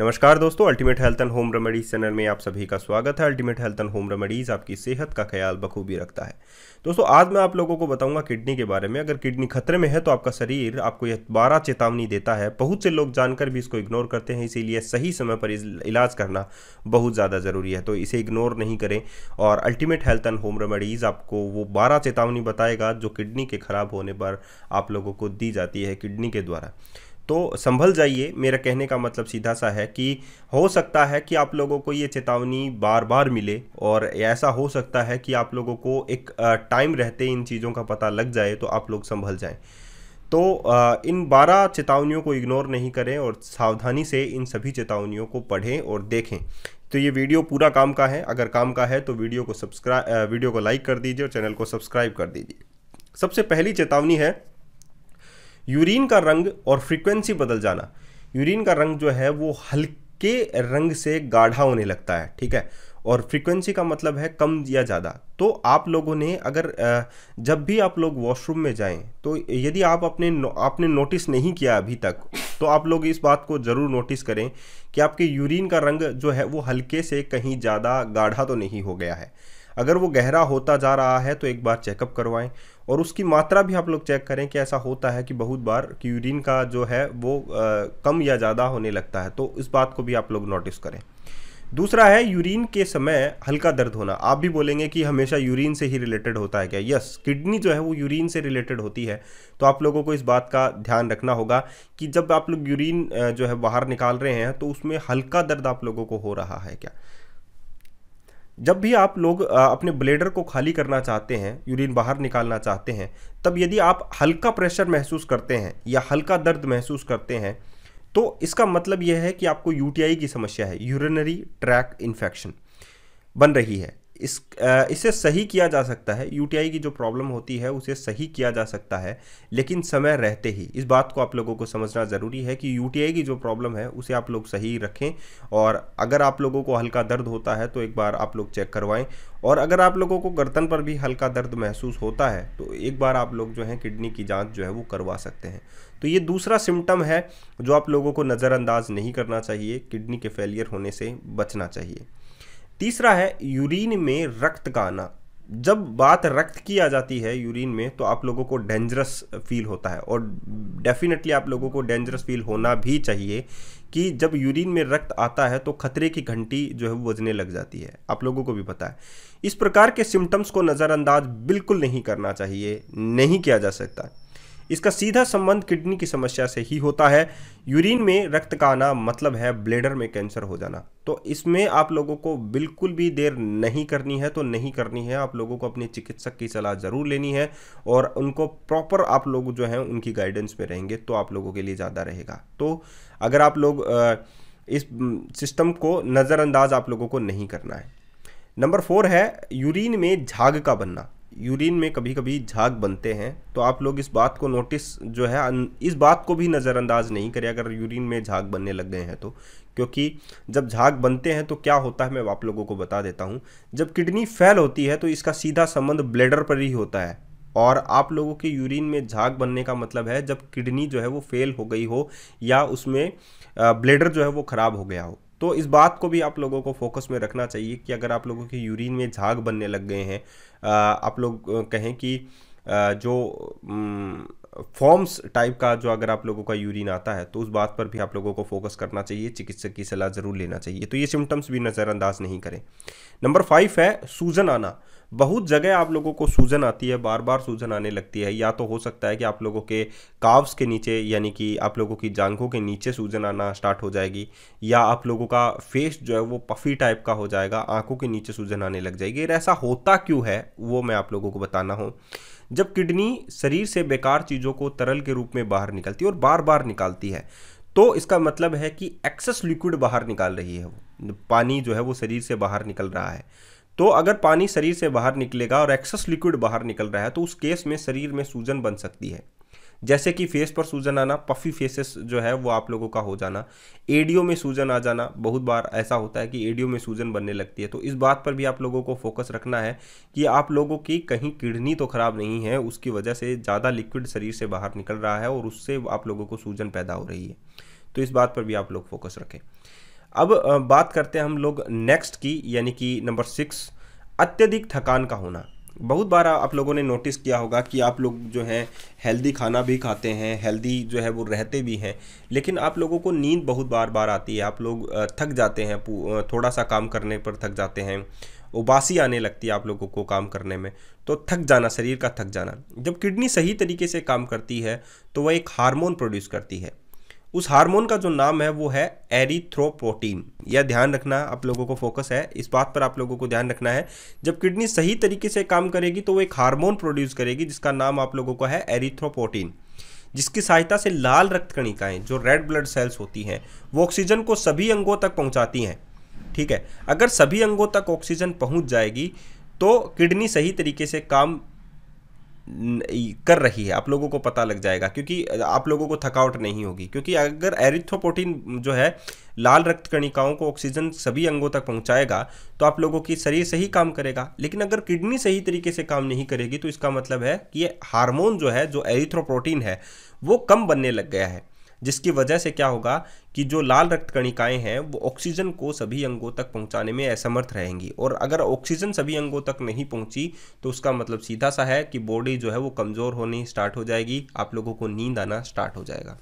नमस्कार दोस्तों ultimate health and home remedies channel में आप सभी का स्वागत है ultimate health and home remedies आपकी सेहत का ख्याल बखूबी रखता है दोस्तों आज मैं आप लोगों को बताऊंगा किडनी के बारे में अगर किडनी खतरे में है तो आपका शरीर आपको यह बारह चेतावनी देता है बहुत से लोग जानकर भी इसको इग्नोर करते हैं इसीलिए सही समय पर इलाज करना बहुत ज़्यादा ज़रूरी है तो इसे इग्नोर नहीं करें और ultimate health and home remedies आपको वो बारह चेतावनी बताएगा जो किडनी के ख़राब होने पर आप लोगों को दी जाती है किडनी के द्वारा तो संभल जाइए मेरा कहने का मतलब सीधा सा है कि हो सकता है कि आप लोगों को ये चेतावनी बार बार मिले और ऐसा हो सकता है कि आप लोगों को एक टाइम रहते इन चीज़ों का पता लग जाए तो आप लोग संभल जाएं तो इन बारह चेतावनियों को इग्नोर नहीं करें और सावधानी से इन सभी चेतावनियों को पढ़ें और देखें तो ये वीडियो पूरा काम का है अगर काम का है तो वीडियो को सब्सक्राइब वीडियो को लाइक कर दीजिए और चैनल को सब्सक्राइब कर दीजिए सबसे पहली चेतावनी है यूरिन का रंग और फ्रीक्वेंसी बदल जाना यूरिन का रंग जो है वो हल्के रंग से गाढ़ा होने लगता है ठीक है और फ्रीक्वेंसी का मतलब है कम या ज़्यादा तो आप लोगों ने अगर जब भी आप लोग वॉशरूम में जाएं तो यदि आप अपने आपने नोटिस नहीं किया अभी तक तो आप लोग इस बात को ज़रूर नोटिस करें कि आपके यूरिन का रंग जो है वो हल्के से कहीं ज़्यादा गाढ़ा तो नहीं हो गया है अगर वो गहरा होता जा रहा है तो एक बार चेकअप करवाएं और उसकी मात्रा भी आप लोग चेक करें कि ऐसा होता है कि बहुत बार कि यूरिन का जो है वो आ, कम या ज़्यादा होने लगता है तो इस बात को भी आप लोग नोटिस करें दूसरा है यूरिन के समय हल्का दर्द होना आप भी बोलेंगे कि हमेशा यूरिन से ही रिलेटेड होता है क्या यस किडनी जो है वो यूरिन से रिलेटेड होती है तो आप लोगों को इस बात का ध्यान रखना होगा कि जब आप लोग यूरिन जो है बाहर निकाल रहे हैं तो उसमें हल्का दर्द आप लोगों को हो रहा है क्या जब भी आप लोग अपने ब्लेडर को खाली करना चाहते हैं यूरिन बाहर निकालना चाहते हैं तब यदि आप हल्का प्रेशर महसूस करते हैं या हल्का दर्द महसूस करते हैं तो इसका मतलब यह है कि आपको यूटीआई की समस्या है यूरिनरी ट्रैक इन्फेक्शन बन रही है इस इसे सही किया जा सकता है यूटीआई की जो प्रॉब्लम होती है उसे सही किया जा सकता है लेकिन समय रहते ही इस बात को आप लोगों को समझना ज़रूरी है कि यूटीआई की जो प्रॉब्लम है उसे आप लोग सही रखें और अगर आप लोगों को हल्का दर्द होता है तो एक बार आप लोग चेक करवाएं और अगर आप लोगों को गर्तन पर भी हल्का दर्द महसूस होता है तो एक बार आप लोग जो है किडनी की जाँच जो है वो करवा सकते हैं तो ये दूसरा सिम्टम है जो आप लोगों को नज़रअंदाज नहीं करना चाहिए किडनी के फेलियर होने से बचना चाहिए तीसरा है यूरिन में रक्त का आना जब बात रक्त की आ जाती है यूरिन में तो आप लोगों को डेंजरस फील होता है और डेफिनेटली आप लोगों को डेंजरस फील होना भी चाहिए कि जब यूरिन में रक्त आता है तो खतरे की घंटी जो है वो बजने लग जाती है आप लोगों को भी पता है इस प्रकार के सिम्टम्स को नज़रअंदाज बिल्कुल नहीं करना चाहिए नहीं किया जा सकता इसका सीधा संबंध किडनी की समस्या से ही होता है यूरिन में रक्त का आना मतलब है ब्लेडर में कैंसर हो जाना तो इसमें आप लोगों को बिल्कुल भी देर नहीं करनी है तो नहीं करनी है आप लोगों को अपने चिकित्सक की सलाह ज़रूर लेनी है और उनको प्रॉपर आप लोग जो हैं उनकी गाइडेंस में रहेंगे तो आप लोगों के लिए ज़्यादा रहेगा तो अगर आप लोग इस सिस्टम को नज़रअंदाज आप लोगों को नहीं करना है नंबर फोर है यूरिन में झाग का बनना यूरिन में कभी कभी झाग बनते हैं तो आप लोग इस बात को नोटिस जो है इस बात को भी नज़रअंदाज नहीं करें अगर यूरिन में झाग बनने लग गए हैं तो क्योंकि जब झाग बनते हैं तो क्या होता है मैं आप लोगों को बता देता हूँ जब किडनी फेल होती है तो इसका सीधा संबंध ब्लेडर पर ही होता है और आप लोगों के यूरिन में झाग बनने का मतलब है जब किडनी जो है वो फेल हो गई हो या उसमें ब्लेडर जो है वो ख़राब हो गया हो तो इस बात को भी आप लोगों को फोकस में रखना चाहिए कि अगर आप लोगों की यूरिन में झाग बनने लग गए हैं आप लोग कहें कि जो फॉर्म्स टाइप का जो अगर आप लोगों का यूरिन आता है तो उस बात पर भी आप लोगों को फोकस करना चाहिए चिकित्सक की सलाह ज़रूर लेना चाहिए तो ये सिम्टम्स भी नज़रअंदाज नहीं करें नंबर फाइव है सूजन आना बहुत जगह आप लोगों को सूजन आती है बार बार सूजन आने लगती है या तो हो सकता है कि आप लोगों के काव्स के नीचे यानी कि आप लोगों की जांघों के नीचे सूजन आना स्टार्ट हो जाएगी या आप लोगों का फेस जो है वो पफी टाइप का हो जाएगा आंखों के नीचे सूजन आने लग जाएगी और ऐसा होता क्यों है वो मैं आप लोगों को बताना हूँ जब किडनी शरीर से बेकार चीज़ों को तरल के रूप में बाहर निकलती है और बार बार निकालती है तो इसका मतलब है कि एक्सेस लिक्विड बाहर निकाल रही है वो पानी जो है वो शरीर से बाहर निकल रहा है तो अगर पानी शरीर से बाहर निकलेगा और एक्सेस लिक्विड बाहर निकल रहा है तो उस केस में शरीर में सूजन बन सकती है जैसे कि फेस पर सूजन आना पफी फेसेस जो है वो आप लोगों का हो जाना एडियो में सूजन आ जाना बहुत बार ऐसा होता है कि एडियो में सूजन बनने लगती है तो इस बात पर भी आप लोगों को फोकस रखना है कि आप लोगों की कहीं किडनी तो ख़राब नहीं है उसकी वजह से ज़्यादा लिक्विड शरीर से बाहर निकल रहा है और उससे आप लोगों को सूजन पैदा हो रही है तो इस बात पर भी आप लोग फोकस रखें अब बात करते हैं हम लोग नेक्स्ट की यानी कि नंबर सिक्स अत्यधिक थकान का होना बहुत बार आप लोगों ने नोटिस किया होगा कि आप लोग जो हैं हेल्दी खाना भी खाते हैं हेल्दी जो है वो रहते भी हैं लेकिन आप लोगों को नींद बहुत बार बार आती है आप लोग थक जाते हैं थोड़ा सा काम करने पर थक जाते हैं उबासी आने लगती है आप लोगों को काम करने में तो थक जाना शरीर का थक जाना जब किडनी सही तरीके से काम करती है तो वह एक हार्मोन प्रोड्यूस करती है उस हार्मोन का जो नाम है वो है एरिथ्रोप्रोटीन यह ध्यान रखना आप लोगों को फोकस है इस बात पर आप लोगों को ध्यान रखना है जब किडनी सही तरीके से काम करेगी तो वो एक हार्मोन प्रोड्यूस करेगी जिसका नाम आप लोगों का है एरिथ्रोप्रोटीन जिसकी सहायता से लाल रक्त कणिकाएं जो रेड ब्लड सेल्स होती हैं वो ऑक्सीजन को सभी अंगों तक पहुंचाती हैं ठीक है अगर सभी अंगों तक ऑक्सीजन पहुंच जाएगी तो किडनी सही तरीके से काम कर रही है आप लोगों को पता लग जाएगा क्योंकि आप लोगों को थकावट नहीं होगी क्योंकि अगर एरिथ्रोपोटीन जो है लाल रक्त कणिकाओं को ऑक्सीजन सभी अंगों तक पहुंचाएगा तो आप लोगों की शरीर सही काम करेगा लेकिन अगर किडनी सही तरीके से काम नहीं करेगी तो इसका मतलब है कि ये हार्मोन जो है जो एरिथ्रोप्रोटीन है वो कम बनने लग गया है जिसकी वजह से क्या होगा कि जो लाल रक्त कणिकाएं हैं वो ऑक्सीजन को सभी अंगों तक पहुंचाने में असमर्थ रहेंगी और अगर ऑक्सीजन सभी अंगों तक नहीं पहुंची तो उसका मतलब सीधा सा है कि बॉडी जो है वो कमज़ोर होनी स्टार्ट हो जाएगी आप लोगों को नींद आना स्टार्ट हो जाएगा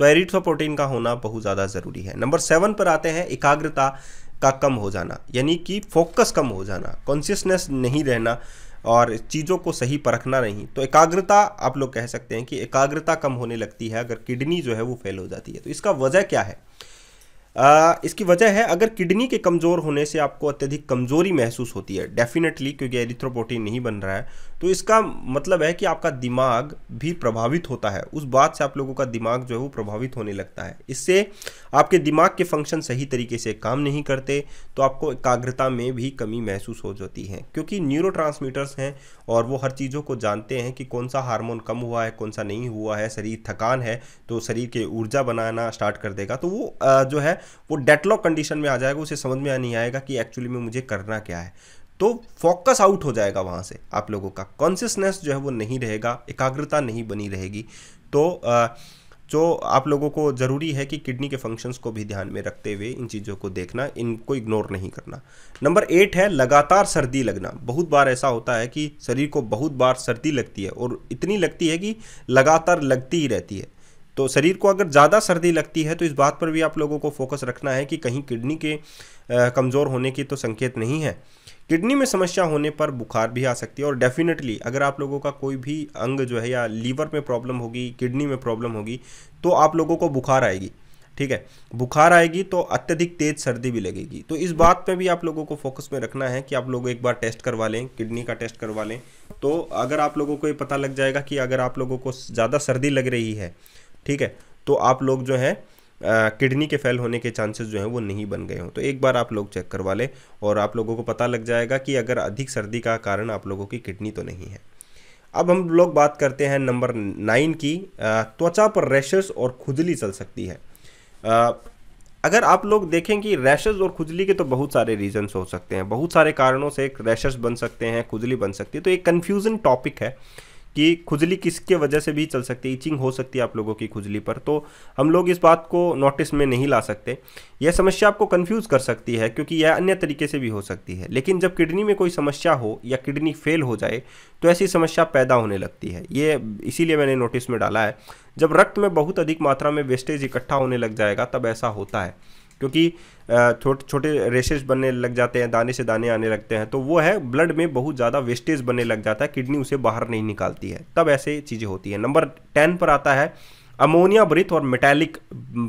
तो प्रोटीन का होना बहुत ज़्यादा ज़रूरी है नंबर सेवन पर आते हैं एकाग्रता का कम हो जाना यानी कि फोकस कम हो जाना कॉन्शियसनेस नहीं रहना और चीज़ों को सही परखना नहीं तो एकाग्रता आप लोग कह सकते हैं कि एकाग्रता कम होने लगती है अगर किडनी जो है वो फेल हो जाती है तो इसका वजह क्या है आ, इसकी वजह है अगर किडनी के कमज़ोर होने से आपको अत्यधिक कमज़ोरी महसूस होती है डेफिनेटली क्योंकि एरिथ्रोपोटीन नहीं बन रहा है तो इसका मतलब है कि आपका दिमाग भी प्रभावित होता है उस बात से आप लोगों का दिमाग जो है वो प्रभावित होने लगता है इससे आपके दिमाग के फंक्शन सही तरीके से काम नहीं करते तो आपको एकाग्रता में भी कमी महसूस हो जाती है क्योंकि न्यूरो हैं और वो हर चीज़ों को जानते हैं कि कौन सा हार्मोन कम हुआ है कौन सा नहीं हुआ है शरीर थकान है तो शरीर के ऊर्जा बनाना स्टार्ट कर देगा तो वो जो है वो डेटलॉक कंडीशन में आ जाएगा उसे समझ में नहीं आएगा कि एक्चुअली में मुझे करना क्या है तो फोकस आउट हो जाएगा वहाँ से आप लोगों का कॉन्सियसनेस जो है वो नहीं रहेगा एकाग्रता नहीं बनी रहेगी तो आ, जो आप लोगों को ज़रूरी है कि किडनी के फंक्शंस को भी ध्यान में रखते हुए इन चीज़ों को देखना इनको इग्नोर नहीं करना नंबर एट है लगातार सर्दी लगना बहुत बार ऐसा होता है कि शरीर को बहुत बार सर्दी लगती है और इतनी लगती है कि लगातार लगती ही रहती है तो शरीर को अगर ज़्यादा सर्दी लगती है तो इस बात पर भी आप लोगों को फोकस रखना है कि कहीं किडनी के कमज़ोर होने की तो संकेत नहीं है किडनी में समस्या होने पर बुखार भी आ सकती है और डेफिनेटली अगर आप लोगों का कोई भी अंग जो है या लीवर में प्रॉब्लम होगी किडनी में प्रॉब्लम होगी तो आप लोगों को बुखार आएगी ठीक है बुखार आएगी तो अत्यधिक तेज सर्दी भी लगेगी तो इस बात पे भी आप लोगों को फोकस में रखना है कि आप लोग एक बार टेस्ट करवा लें किडनी का टेस्ट करवा लें तो अगर आप लोगों को ये पता लग जाएगा कि अगर आप लोगों को ज़्यादा सर्दी लग रही है ठीक है तो आप लोग जो है किडनी के फेल होने के चांसेस जो हैं वो नहीं बन गए हों तो एक बार आप लोग चेक करवा लें और आप लोगों को पता लग जाएगा कि अगर अधिक सर्दी का कारण आप लोगों की किडनी तो नहीं है अब हम लोग बात करते हैं नंबर नाइन की त्वचा पर रैशेस और खुजली चल सकती है अगर आप लोग देखें कि रैशेस और खुजली के तो बहुत सारे रीजंस हो सकते हैं बहुत सारे कारणों से रैशेस बन सकते हैं खुजली बन सकती है तो एक कन्फ्यूज़न टॉपिक है कि खुजली किसके वजह से भी चल सकती है इचिंग हो सकती है आप लोगों की खुजली पर तो हम लोग इस बात को नोटिस में नहीं ला सकते यह समस्या आपको कन्फ्यूज़ कर सकती है क्योंकि यह अन्य तरीके से भी हो सकती है लेकिन जब किडनी में कोई समस्या हो या किडनी फेल हो जाए तो ऐसी समस्या पैदा होने लगती है ये इसीलिए मैंने नोटिस में डाला है जब रक्त में बहुत अधिक मात्रा में वेस्टेज इकट्ठा होने लग जाएगा तब ऐसा होता है क्योंकि छोटे छोटे रेशेज बनने लग जाते हैं दाने से दाने आने लगते हैं तो वो है ब्लड में बहुत ज़्यादा वेस्टेज बनने लग जाता है किडनी उसे बाहर नहीं निकालती है तब ऐसे चीज़ें होती है नंबर टेन पर आता है अमोनिया ब्रिथ और मेटेलिक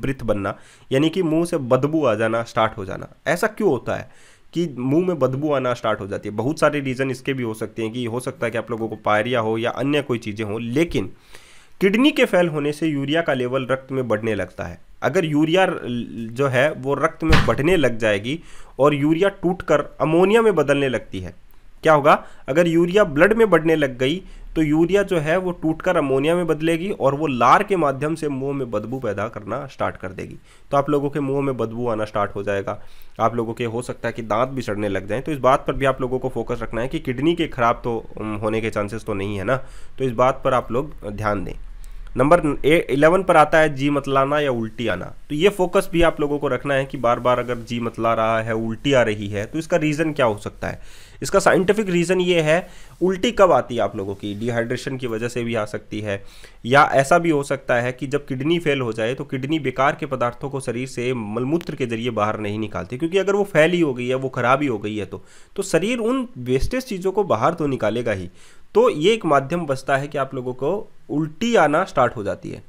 ब्रिथ बनना यानी कि मुंह से बदबू आ जाना स्टार्ट हो जाना ऐसा क्यों होता है कि मुंह में बदबू आना स्टार्ट हो जाती है बहुत सारे रीज़न इसके भी हो सकते हैं कि हो सकता है कि आप लोगों को पायरिया हो या अन्य कोई चीज़ें हों लेकिन किडनी के फेल होने से यूरिया का लेवल रक्त में बढ़ने लगता है अगर यूरिया जो है वो रक्त में बढ़ने लग जाएगी और यूरिया टूटकर अमोनिया में बदलने लगती है क्या होगा अगर यूरिया ब्लड में बढ़ने लग गई तो यूरिया जो है वो टूटकर अमोनिया में बदलेगी और वो लार के माध्यम से मुंह में बदबू पैदा करना स्टार्ट कर देगी तो आप लोगों के मुंह में बदबू आना स्टार्ट हो जाएगा आप लोगों के हो सकता है कि दांत भी सड़ने लग जाएं तो इस बात पर भी आप लोगों को फोकस रखना है कि किडनी के खराब तो होने के चांसेस तो नहीं है ना तो इस बात पर आप लोग ध्यान दें नंबर इलेवन पर आता है जी मतलाना या उल्टी आना तो ये फोकस भी आप लोगों को रखना है कि बार बार अगर जी मतला रहा है उल्टी आ रही है तो इसका रीज़न क्या हो सकता है इसका साइंटिफिक रीज़न ये है उल्टी कब आती है आप लोगों की डिहाइड्रेशन की वजह से भी आ सकती है या ऐसा भी हो सकता है कि जब किडनी फेल हो जाए तो किडनी बेकार के पदार्थों को शरीर से मलमूत्र के जरिए बाहर नहीं निकालती क्योंकि अगर वो फैल ही हो गई है वो खराब ही हो गई है तो, तो शरीर उन वेस्टेज चीज़ों को बाहर तो निकालेगा ही तो ये एक माध्यम बचता है कि आप लोगों को उल्टी आना स्टार्ट हो जाती है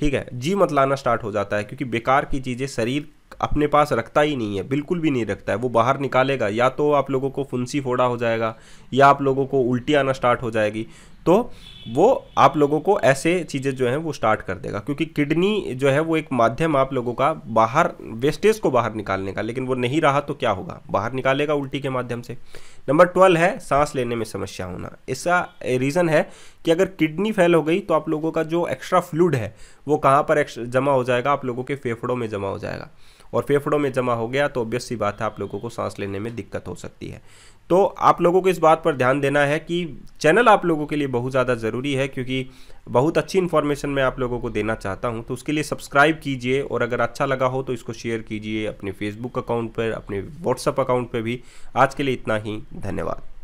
ठीक है जी मतलाना स्टार्ट हो जाता है क्योंकि बेकार की चीज़ें शरीर अपने पास रखता ही नहीं है बिल्कुल भी नहीं रखता है वो बाहर निकालेगा या तो आप लोगों को फुंसी फोड़ा हो जाएगा या आप लोगों को उल्टी आना स्टार्ट हो जाएगी तो वो आप लोगों को ऐसे चीज़ें जो हैं वो स्टार्ट कर देगा क्योंकि किडनी जो है वो एक माध्यम आप लोगों का बाहर वेस्टेज को बाहर निकालने का लेकिन वो नहीं रहा तो क्या होगा बाहर निकालेगा उल्टी के माध्यम से नंबर ट्वेल्व है सांस लेने में समस्या होना इसका रीज़न है कि अगर किडनी फेल हो गई तो आप लोगों का जो एक्स्ट्रा फ्लूड है वो कहाँ पर जमा हो जाएगा आप लोगों के फेफड़ों में जमा हो जाएगा और फेफड़ों में जमा हो गया तो ऑब्वियस सी बात है आप लोगों को सांस लेने में दिक्कत हो सकती है तो आप लोगों को इस बात पर ध्यान देना है कि चैनल आप लोगों के लिए बहुत ज़्यादा ज़रूरी है क्योंकि बहुत अच्छी इन्फॉर्मेशन मैं आप लोगों को देना चाहता हूं तो उसके लिए सब्सक्राइब कीजिए और अगर अच्छा लगा हो तो इसको शेयर कीजिए अपने फेसबुक अकाउंट पर अपने व्हाट्सअप अकाउंट पर भी आज के लिए इतना ही धन्यवाद